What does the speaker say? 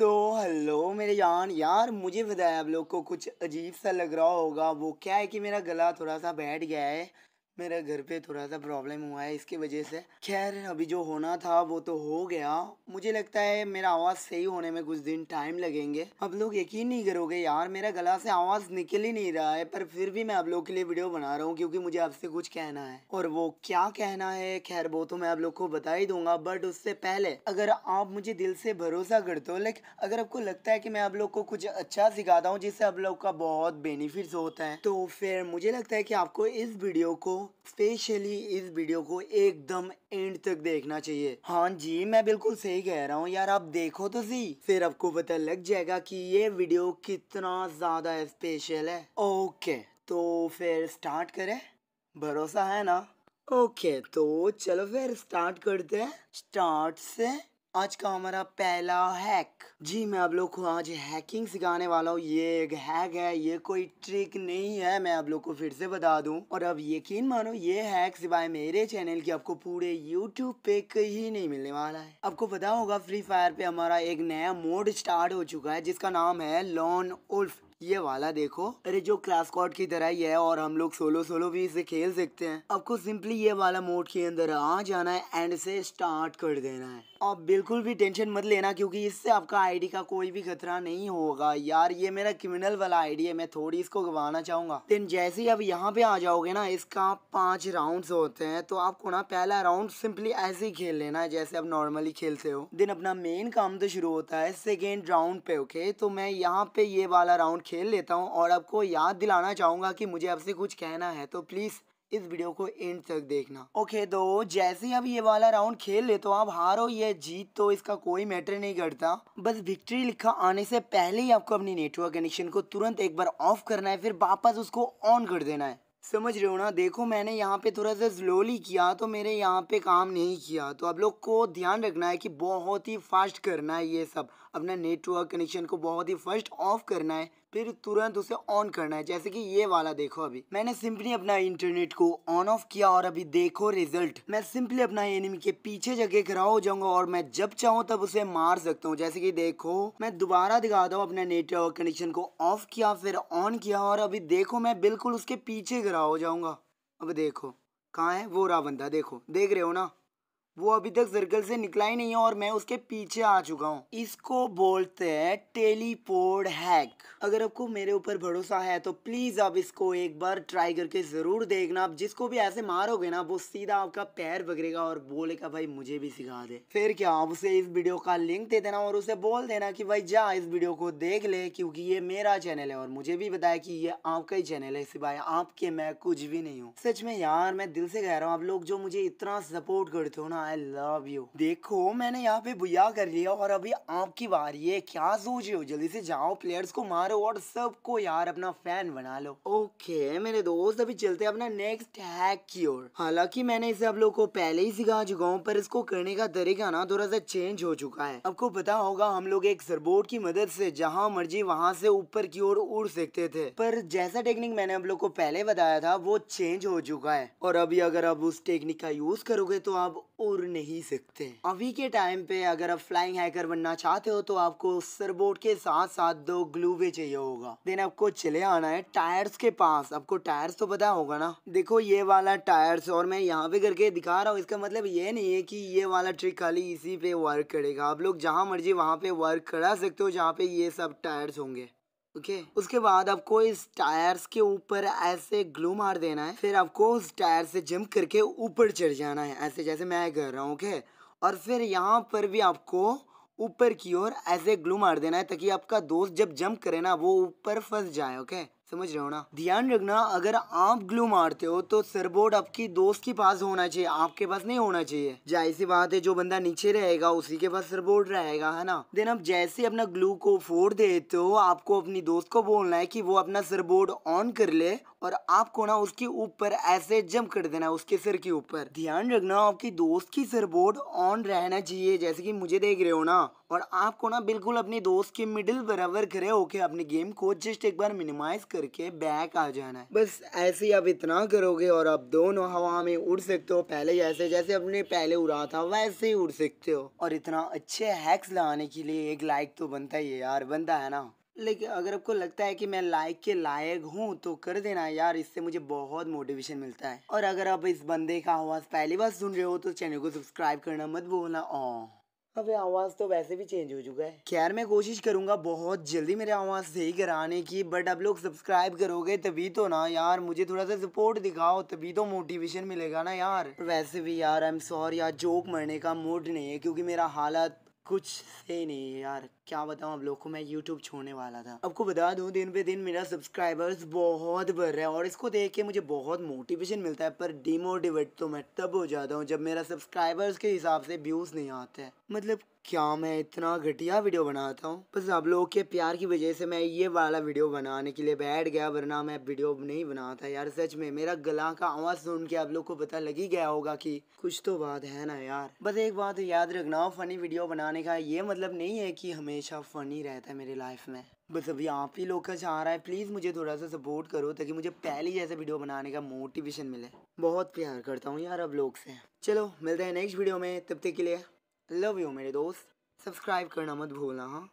सो so, hello मेरे जान यार मुझे बताया आप लोग को कुछ अजीब सा लग रहा होगा वो क्या है कि मेरा गला थोड़ा सा बैठ गया है मेरे घर पे थोड़ा सा प्रॉब्लम हुआ है इसकी वजह से खैर अभी जो होना था वो तो हो गया मुझे लगता है मेरा आवाज़ सही होने में कुछ दिन टाइम लगेंगे अब लोग यकीन नहीं करोगे यार मेरा गला से आवाज़ निकल ही नहीं रहा है पर फिर भी मैं आप लोग के लिए वीडियो बना रहा हूँ क्योंकि मुझे आपसे कुछ कहना है और वो क्या कहना है खैर वो तो मैं आप लोग को बता ही दूंगा बट उससे पहले अगर आप मुझे दिल से भरोसा करते हो लाइक अगर आपको लगता है कि मैं आप लोग को कुछ अच्छा सिखाता हूँ जिससे आप लोग का बहुत बेनिफिट होता है तो फिर मुझे लगता है कि आपको इस वीडियो को स्पेशली इस वीडियो को एकदम एंड तक देखना चाहिए हाँ जी मैं बिल्कुल सही कह रहा हूँ यार आप देखो तो सही फिर आपको पता लग जाएगा कि ये वीडियो कितना ज्यादा स्पेशल है ओके तो फिर स्टार्ट करें भरोसा है ना ओके तो चलो फिर स्टार्ट करते हैं स्टार्ट से आज का हमारा पहला हैक जी मैं आप लोग को आज हैकिंग सिखाने वाला हूँ ये एक हैक है ये कोई ट्रिक नहीं है मैं आप लोग को फिर से बता दूं और अब यकीन मानो ये हैक सिवाय मेरे चैनल की आपको पूरे यूट्यूब पे कहीं नहीं मिलने वाला है आपको पता होगा फ्री फायर पे हमारा एक नया मोड स्टार्ट हो चुका है जिसका नाम है लॉन उल्फ ये वाला देखो अरे जो क्लास कॉर्ड की तरह ही है और हम लोग सोलो सोलो भी इसे खेल सकते हैं आपको सिंपली ये वाला मोड के अंदर आ जाना है एंड से स्टार्ट कर देना है और बिल्कुल भी टेंशन मत लेना क्योंकि इससे आपका आईडी का कोई भी खतरा नहीं होगा यार ये मेरा क्रिमिनल वाला आईडी है मैं थोड़ी इसको गवाना चाहूंगा लेकिन जैसे ही आप यहाँ पे आ जाओगे ना इसका पांच राउंड्स होते हैं तो आपको ना पहला राउंड सिंपली ऐसे ही खेल लेना है जैसे आप नॉर्मली खेलते हो दिन अपना मेन काम तो शुरू होता है सेकेंड राउंड पे ओके तो मैं यहाँ पे ये वाला राउंड खेल लेता हूँ और आपको याद दिलाना चाहूँगा कि मुझे आपसे कुछ कहना है तो प्लीज़ इस वीडियो को एंड तक देखना ओके okay, तो जैसे ही आप ये वाला राउंड खेल लेते हो आप हारो या जीत तो इसका कोई मैटर नहीं करता बस विक्ट्री लिखा आने से पहले ही आपको अपनी नेटवर्क कनेक्शन को तुरंत एक बार ऑफ करना है फिर वापस उसको ऑन कर देना है समझ रहे हो ना देखो मैंने यहाँ पे थोड़ा सा स्लोली किया तो मेरे यहाँ पे काम नहीं किया तो आप लोग को ध्यान रखना है कि बहुत ही फास्ट करना है ये सब अपना नेटवर्क कनेक्शन को बहुत ही फास्ट ऑफ करना है फिर तुरंत उसे ऑन करना है जैसे कि ये वाला देखो अभी मैंने सिंपली अपना इंटरनेट को ऑन ऑफ किया और अभी देखो रिजल्ट मैं सिंपली अपना एनिमी के पीछे जगह खड़ा हो जाऊंगा और मैं जब चाहूँ तब उसे मार सकता हूँ जैसे कि देखो मैं दोबारा दिखाता हूँ अपना नेटवर्क कनेक्शन को ऑफ किया फिर ऑन किया और अभी देखो मैं बिल्कुल उसके पीछे खड़ा हो जाऊंगा अब देखो कहाँ है वो रहा बंदा देखो देख रहे हो ना वो अभी तक सर्कल से निकला ही नहीं है और मैं उसके पीछे आ चुका हूँ इसको बोलते हैं टेलीपोर्ड हैक अगर आपको मेरे ऊपर भरोसा है तो प्लीज आप इसको एक बार ट्राई करके जरूर देखना आप जिसको भी ऐसे मारोगे ना वो सीधा आपका पैर बगरेगा और बोलेगा भाई मुझे भी सिखा दे फिर क्या आप उसे इस वीडियो का लिंक दे देना और उसे बोल देना की भाई जा इस वीडियो को देख ले क्यूँकी ये मेरा चैनल है और मुझे भी बताया की ये आपका ही चैनल है सिवाय आपके मैं कुछ भी नहीं हूँ सच में यार मैं दिल से कह रहा हूँ आप लोग जो मुझे इतना सपोर्ट करते हो ना आई लव यू देखो मैंने यहाँ पे बुया कर लिया और अभी आपकी बारी है क्या सोच रहे हो जल्दी से जाओ प्लेयर्स को मारो और सबको यार अपना फैन बना लो ओके मेरे दोस्त अभी चलते हैं अपना नेक्स्ट हैक की ओर हालांकि मैंने इसे आप लोगों को पहले ही सिखा चुका हूँ पर इसको करने का तरीका ना थोड़ा सा चेंज हो चुका है आपको पता होगा हम लोग एक सरबोर्ड की मदद से जहाँ मर्जी वहाँ से ऊपर की ओर उड़ सकते थे पर जैसा टेक्निक मैंने आप लोग को पहले बताया था वो चेंज हो चुका है और अभी अगर आप उस टेक्निक का यूज करोगे तो आप उड़ नहीं सकते अभी के टाइम पे अगर आप फ्लाइंग हैकर बनना चाहते हो तो आपको सरबोट के साथ साथ दो ग्लू भी चाहिए होगा देन आपको चले आना है टायर्स के पास आपको टायर्स तो पता होगा ना देखो ये वाला टायर्स और मैं यहाँ पे करके दिखा रहा हूँ इसका मतलब ये नहीं है की ये वाला ट्रिक खाली इसी पे वर्क करेगा आप लोग जहाँ मर्जी वहाँ पे वर्क करा सकते हो जहाँ पे ये सब टायर्स होंगे ओके okay. उसके बाद आपको इस टायर्स के ऊपर ऐसे ग्लू मार देना है फिर आपको उस टायर से जंप करके ऊपर चढ़ जाना है ऐसे जैसे मैं कर रहा हूँ ओके okay? और फिर यहाँ पर भी आपको ऊपर की ओर ऐसे ग्लू मार देना है ताकि आपका दोस्त जब जंप करे ना वो ऊपर फंस जाए ओके okay? समझ रहे हो ना ध्यान रखना अगर आप ग्लू मारते हो तो सरबोर्ड आपकी दोस्त के पास होना चाहिए आपके पास नहीं होना चाहिए जैसी बात है जो बंदा नीचे रहेगा उसी के पास सरबोर्ड रहेगा है ना देन आप जैसे अपना ग्लू को फोड़ देते हो आपको अपनी दोस्त को बोलना है कि वो अपना सरबोर्ड ऑन कर ले और आपको ना उसके ऊपर ऐसे जम कर देना है उसके सिर के ऊपर ध्यान रखना आपकी दोस्त की सरबोर्ड ऑन रहना चाहिए जैसे की मुझे देख रहे हो ना और आपको ना बिल्कुल अपने दोस्त के मिडिल बराबर खड़े होके अपने गेम को जस्ट एक बार मिनिमाइज कर करके बैक आ जाना है बस ऐसे ही आप इतना करोगे और आप दोनों हवा में उड़ सकते हो पहले जैसे जैसे अपने पहले उड़ा था वैसे ही उड़ सकते हो और इतना अच्छे हैक्स लगाने के लिए एक लाइक तो बनता ही है यार बनता है ना लेकिन अगर आपको लगता है कि मैं लाइक के लायक हूँ तो कर देना यार इससे मुझे बहुत मोटिवेशन मिलता है और अगर आप इस बंदे का आवाज़ पहली बार सुन रहे हो तो चैनल को सब्सक्राइब करना मत बोलना अबे आवाज़ तो वैसे भी चेंज हो चुका है खैर मैं कोशिश करूंगा बहुत जल्दी मेरे आवाज़ सही कराने की बट आप लोग सब्सक्राइब करोगे तभी तो ना यार मुझे थोड़ा सा सपोर्ट दिखाओ तभी तो मोटिवेशन मिलेगा ना यार वैसे भी यार आई एम सॉरी यार जोक मरने का मूड नहीं है क्योंकि मेरा हालत कुछ से नहीं यार क्या बताऊँ आप लोग को मैं यूट्यूब छोड़ने वाला था आपको बता दूँ दिन पे दिन मेरा सब्सक्राइबर्स बहुत बढ़ रहा है और इसको देख के मुझे बहुत मोटिवेशन मिलता है पर डिमोटिवेट तो मैं तब हो जाता हूँ जब मेरा सब्सक्राइबर्स के हिसाब से व्यूज़ नहीं आते हैं मतलब क्या मैं इतना घटिया वीडियो बनाता हूँ बस आप लोगों के प्यार की वजह से मैं ये वाला वीडियो बनाने के लिए बैठ गया वरना मैं वीडियो नहीं बनाता यार सच में मेरा गला का आवाज़ सुन के आप लोग को पता लग ही गया होगा कि कुछ तो बात है ना यार बस एक बात याद रखना फनी वीडियो बनाने का ये मतलब नहीं है कि हमेशा फनी रहता है मेरी लाइफ में बस अभी आप ही लोग का चाह रहा है प्लीज़ मुझे थोड़ा सा सपोर्ट करो ताकि मुझे पहली जैसे वीडियो बनाने का मोटिवेशन मिले बहुत प्यार करता हूँ यार अब लोग से चलो मिलते हैं नेक्स्ट वीडियो में तब तक के लिए लव यू मेरे दोस्त सब्सक्राइब करना मत भूलना हाँ